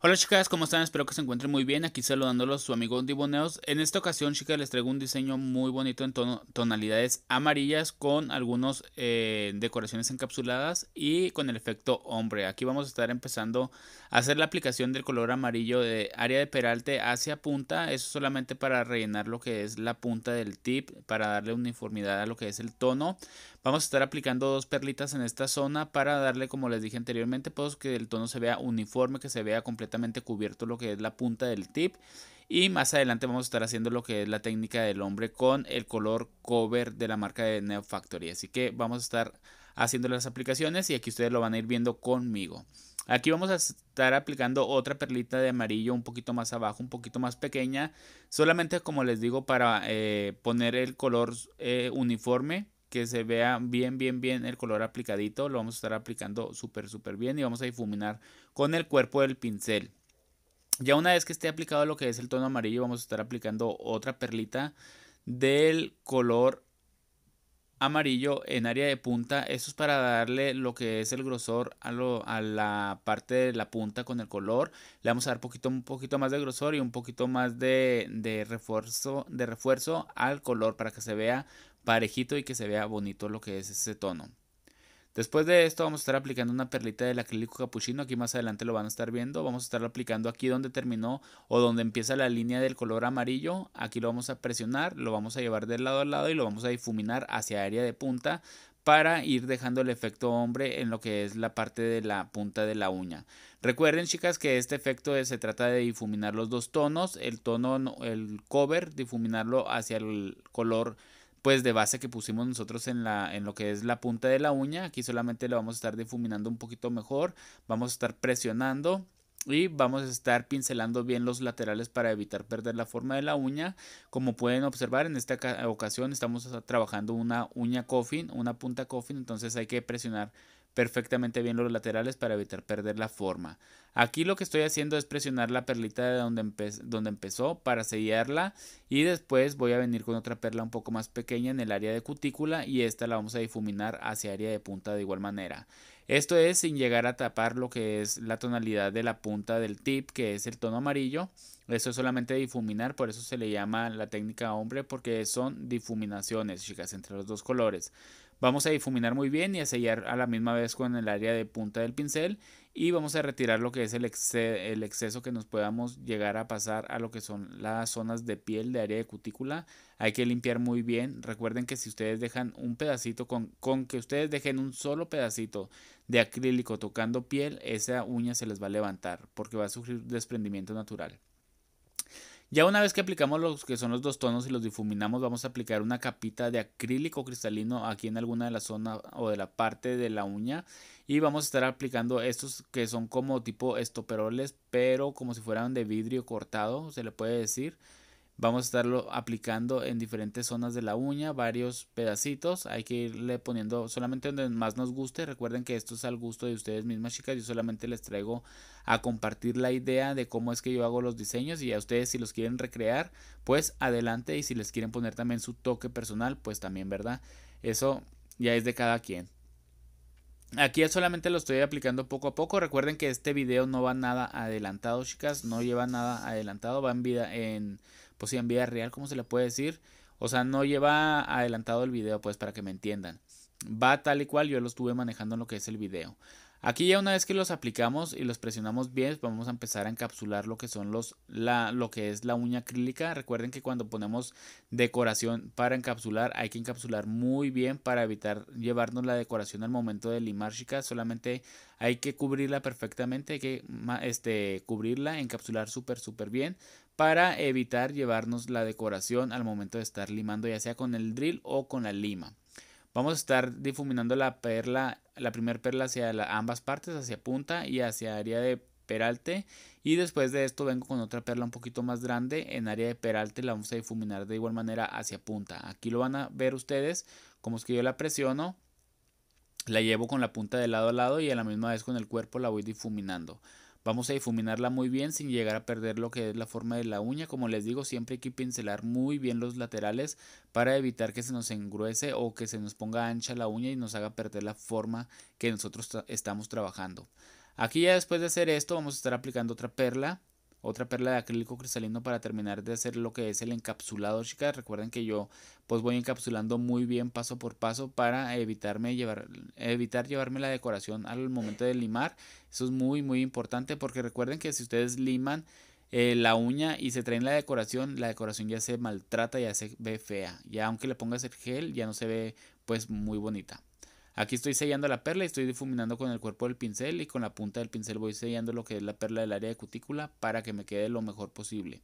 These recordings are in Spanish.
Hola chicas, ¿cómo están? Espero que se encuentren muy bien. Aquí saludándolos su amigo Diboneos. En esta ocasión, chicas, les traigo un diseño muy bonito en tonalidades amarillas con algunas eh, decoraciones encapsuladas y con el efecto hombre. Aquí vamos a estar empezando a hacer la aplicación del color amarillo de área de peralte hacia punta. Eso solamente para rellenar lo que es la punta del tip, para darle uniformidad a lo que es el tono. Vamos a estar aplicando dos perlitas en esta zona para darle, como les dije anteriormente, pues que el tono se vea uniforme, que se vea completamente cubierto lo que es la punta del tip. Y más adelante vamos a estar haciendo lo que es la técnica del hombre con el color cover de la marca de Neo Factory. Así que vamos a estar haciendo las aplicaciones y aquí ustedes lo van a ir viendo conmigo. Aquí vamos a estar aplicando otra perlita de amarillo un poquito más abajo, un poquito más pequeña. Solamente como les digo para eh, poner el color eh, uniforme que se vea bien, bien, bien el color aplicadito. Lo vamos a estar aplicando súper, súper bien y vamos a difuminar con el cuerpo del pincel. Ya una vez que esté aplicado lo que es el tono amarillo, vamos a estar aplicando otra perlita del color amarillo en área de punta. Esto es para darle lo que es el grosor a, la parte de la punta con el color. Le vamos a dar poquito, un poquito más de grosor y un poquito más de, refuerzo, de refuerzo al color para que se vea parejito y que se vea bonito lo que es ese tono. Después de esto vamos a estar aplicando una perlita del acrílico capuchino, aquí más adelante lo van a estar viendo, vamos a estar aplicando aquí donde terminó o donde empieza la línea del color amarillo, aquí lo vamos a presionar, lo vamos a llevar del lado al lado y lo vamos a difuminar hacia área de punta para ir dejando el efecto hombre en lo que es la parte de la punta de la uña. Recuerden chicas que este efecto se trata de difuminar los dos tonos, el tono, el cover, difuminarlo hacia el color pues de base que pusimos nosotros en, la, en lo que es la punta de la uña. Aquí solamente le vamos a estar difuminando un poquito mejor. Vamos a estar presionando y vamos a estar pincelando bien los laterales para evitar perder la forma de la uña. Como pueden observar, en esta ocasión estamos trabajando una uña coffin, una punta coffin, entonces hay que presionar perfectamente bien los laterales para evitar perder la forma. Aquí lo que estoy haciendo es presionar la perlita de donde, empezó para sellarla y después voy a venir con otra perla un poco más pequeña en el área de cutícula y esta la vamos a difuminar hacia área de punta de igual manera. Esto es sin llegar a tapar lo que es la tonalidad de la punta del tip que es el tono amarillo eso es solamente difuminar, por eso se le llama la técnica hombre, porque son difuminaciones, chicas, entre los dos colores. Vamos a difuminar muy bien y a sellar a la misma vez con el área de punta del pincel y vamos a retirar lo que es el, exceso que nos podamos llegar a pasar a lo que son las zonas de piel de área de cutícula. Hay que limpiar muy bien. Recuerden que si ustedes dejan un pedacito, con que ustedes dejen un solo pedacito de acrílico tocando piel, esa uña se les va a levantar porque va a sufrir desprendimiento natural. Ya una vez que aplicamos los que son los dos tonos y los difuminamos, vamos a aplicar una capita de acrílico cristalino aquí en alguna de la zona o de la parte de la uña y vamos a estar aplicando estos que son como tipo estoperoles, pero como si fueran de vidrio cortado, se le puede decir. Vamos a estarlo aplicando en diferentes zonas de la uña, varios pedacitos. Hay que irle poniendo solamente donde más nos guste. Recuerden que esto es al gusto de ustedes mismas, chicas. Yo solamente les traigo a compartir la idea de cómo es que yo hago los diseños y a ustedes si los quieren recrear, pues adelante y si les quieren poner también su toque personal, pues también, ¿verdad? Eso ya es de cada quien. Aquí solamente lo estoy aplicando poco a poco. Recuerden que este video no va nada adelantado, chicas. No lleva nada adelantado. Va en vida en pues sí, en vida real, ¿cómo se le puede decir? O sea, no lleva adelantado el video, pues para que me entiendan. Va tal y cual, yo lo estuve manejando en lo que es el video. Aquí ya una vez que los aplicamos y los presionamos bien, vamos a empezar a encapsular lo que son los la, lo que es la uña acrílica. Recuerden que cuando ponemos decoración para encapsular, hay que encapsular muy bien para evitar llevarnos la decoración al momento de limar, chicas. Solamente hay que cubrirla perfectamente, hay que este, cubrirla, encapsular súper súper bien para evitar llevarnos la decoración al momento de estar limando, ya sea con el drill o con la lima. Vamos a estar difuminando la perla, la primera perla hacia ambas partes, hacia punta y hacia área de peralte. Y después de esto vengo con otra perla un poquito más grande en área de peralte. La vamos a difuminar de igual manera hacia punta. Aquí lo van a ver ustedes como es que yo la presiono. La llevo con la punta de lado a lado y a la misma vez con el cuerpo la voy difuminando. Vamos a difuminarla muy bien sin llegar a perder lo que es la forma de la uña. Como les digo, siempre hay que pincelar muy bien los laterales para evitar que se nos engruese o que se nos ponga ancha la uña y nos haga perder la forma que nosotros estamos trabajando. Aquí ya después de hacer esto vamos a estar aplicando otra perla otra perla de acrílico cristalino para terminar de hacer lo que es el encapsulado, chicas. Recuerden que yo pues voy encapsulando muy bien paso por paso para evitarme llevar, evitar llevarme la decoración al momento de limar. Eso es muy muy importante porque recuerden que si ustedes liman eh, la uña y se traen la decoración, la decoración ya se maltrata, ya se ve fea. Ya aunque le pongas el gel, ya no se ve pues muy bonita. Aquí estoy sellando la perla y estoy difuminando con el cuerpo del pincel y con la punta del pincel voy sellando lo que es la perla del área de cutícula para que me quede lo mejor posible.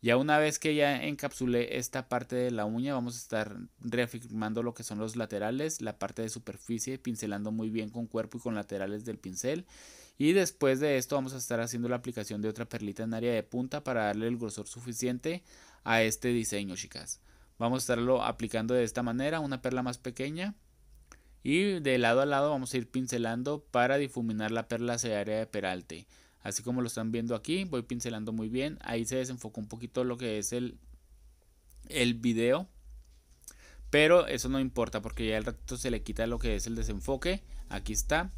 Ya una vez que ya encapsulé esta parte de la uña, vamos a estar reafirmando lo que son los laterales, la parte de superficie, pincelando muy bien con cuerpo y con laterales del pincel. Y después de esto vamos a estar haciendo la aplicación de otra perlita en área de punta para darle el grosor suficiente a este diseño, chicas. Vamos a estarlo aplicando de esta manera, una perla más pequeña y de lado a lado vamos a ir pincelando para difuminar la perla área de peralte. Así como lo están viendo aquí, voy pincelando muy bien. Ahí se desenfocó un poquito lo que es el, el video. Pero eso no importa porque ya el ratito se le quita lo que es el desenfoque. Aquí está.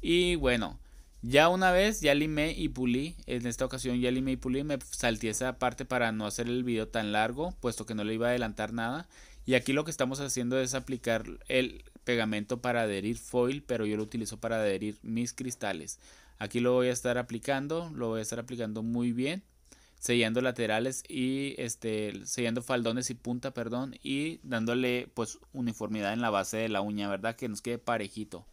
Y bueno, ya una vez ya limé y pulí, en esta ocasión ya limé y pulí, me salté esa parte para no hacer el video tan largo, puesto que no le iba a adelantar nada. Y aquí lo que estamos haciendo es aplicar el pegamento para adherir foil, pero yo lo utilizo para adherir mis cristales. Aquí lo voy a estar aplicando, lo voy a estar aplicando muy bien, sellando laterales y este, sellando faldones y punta, perdón, y dándole pues uniformidad en la base de la uña, ¿verdad? Que nos quede parejito.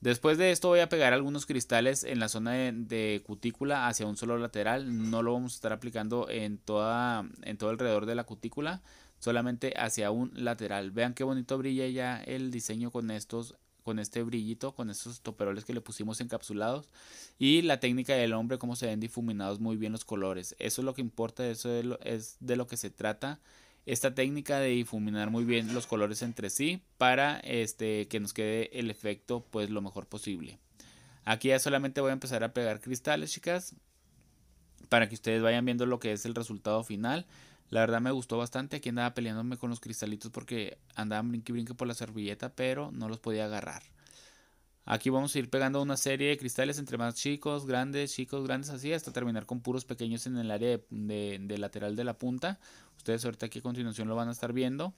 Después de esto voy a pegar algunos cristales en la zona de, cutícula hacia un solo lateral. No lo vamos a estar aplicando en, toda, en todo alrededor de la cutícula solamente hacia un lateral. Vean qué bonito brilla ya el diseño con estos con este brillito, con estos toperoles que le pusimos encapsulados y la técnica del hombre, como se ven difuminados muy bien los colores. Eso es lo que importa, eso es, de lo que se trata esta técnica de difuminar muy bien los colores entre sí para este, que nos quede el efecto pues lo mejor posible. Aquí ya solamente voy a empezar a pegar cristales, chicas, para que ustedes vayan viendo lo que es el resultado final. La verdad me gustó bastante. Aquí andaba peleándome con los cristalitos porque andaban brinque brinque por la servilleta, pero no los podía agarrar. Aquí vamos a ir pegando una serie de cristales entre más chicos, grandes, chicos, grandes, así, hasta terminar con puros pequeños en el área de, de lateral de la punta. Ustedes ahorita aquí a continuación lo van a estar viendo.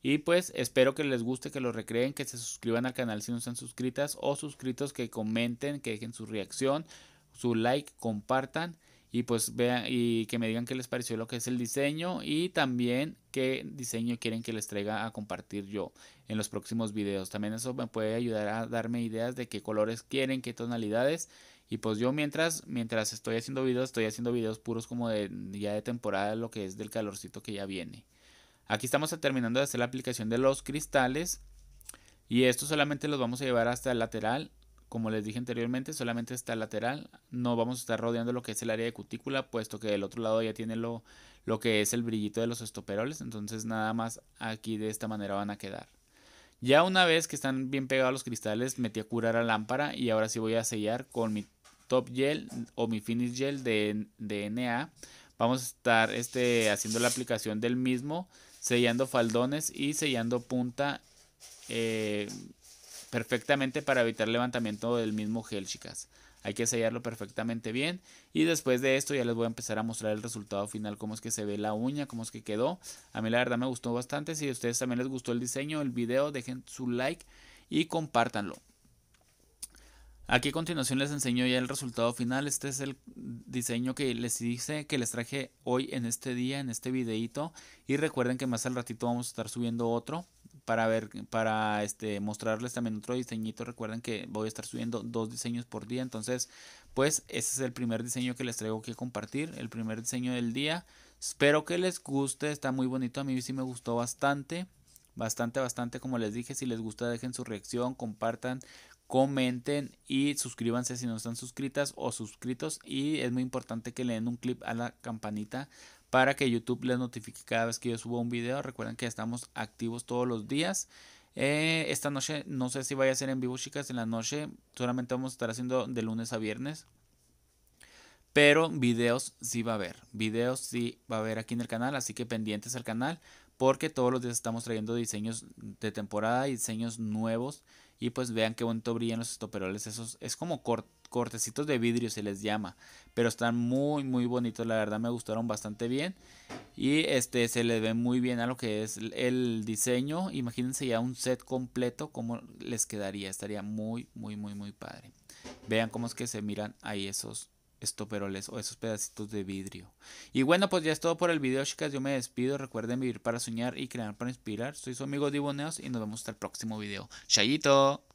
Y pues espero que les guste, que lo recreen, que se suscriban al canal si no están suscritas o suscritos, que comenten, que dejen su reacción, su like, compartan y pues vean y que me digan qué les pareció lo que es el diseño y también qué diseño quieren que les traiga a compartir yo en los próximos videos. También eso me puede ayudar a darme ideas de qué colores quieren, qué tonalidades. Y pues yo mientras, mientras estoy haciendo videos, estoy haciendo videos puros como de ya de temporada, lo que es del calorcito que ya viene. Aquí estamos terminando de hacer la aplicación de los cristales. Y esto solamente los vamos a llevar hasta el lateral como les dije anteriormente, solamente está lateral, no vamos a estar rodeando lo que es el área de cutícula, puesto que del otro lado ya tiene lo, lo que es el brillito de los estoperoles, entonces nada más aquí de esta manera van a quedar. Ya una vez que están bien pegados los cristales, metí a curar la lámpara y ahora sí voy a sellar con mi top gel o mi finish gel de, de NA. Vamos a estar este, haciendo la aplicación del mismo, sellando faldones y sellando punta eh, perfectamente para evitar levantamiento del mismo gel, chicas. Hay que sellarlo perfectamente bien. Y después de esto ya les voy a empezar a mostrar el resultado final. Cómo es que se ve la uña, cómo es que quedó. A mí la verdad me gustó bastante. Si a ustedes también les gustó el diseño, el video, dejen su like y compártanlo. Aquí a continuación les enseño ya el resultado final. Este es el diseño que les hice, que les traje hoy en este día, en este videito. Y recuerden que más al ratito vamos a estar subiendo otro para ver, para este, mostrarles también otro diseñito. Recuerden que voy a estar subiendo dos diseños por día. Entonces, pues ese es el primer diseño que les traigo que compartir. El primer diseño del día. Espero que les guste. Está muy bonito. A mí sí me gustó bastante. Bastante, bastante. Como les dije, si les gusta, dejen su reacción, compartan, comenten y suscríbanse si no están suscritas o suscritos. Y es muy importante que le den un clip a la campanita para que YouTube les notifique cada vez que yo subo un video. Recuerden que estamos activos todos los días. Eh, esta noche no sé si vaya a ser en vivo, chicas. En la noche solamente vamos a estar haciendo de lunes a viernes. Pero videos sí va a haber. Videos sí va a haber aquí en el canal. Así que pendientes al canal porque todos los días estamos trayendo diseños de temporada y diseños nuevos. Y pues vean qué bonito brillan los estoperoles. Esos es como cortecitos de vidrio se les llama. Pero están muy muy bonitos. La verdad me gustaron bastante bien. Y este se les ve muy bien a lo que es el diseño. Imagínense ya un set completo. Cómo les quedaría. Estaría muy muy muy muy padre. Vean cómo es que se miran ahí esos peroles o esos pedacitos de vidrio. Y bueno, pues ya es todo por el video, chicas. Yo me despido. Recuerden vivir para soñar y crear para inspirar. Soy su amigo Diboneos y nos vemos hasta el próximo video. Chayito.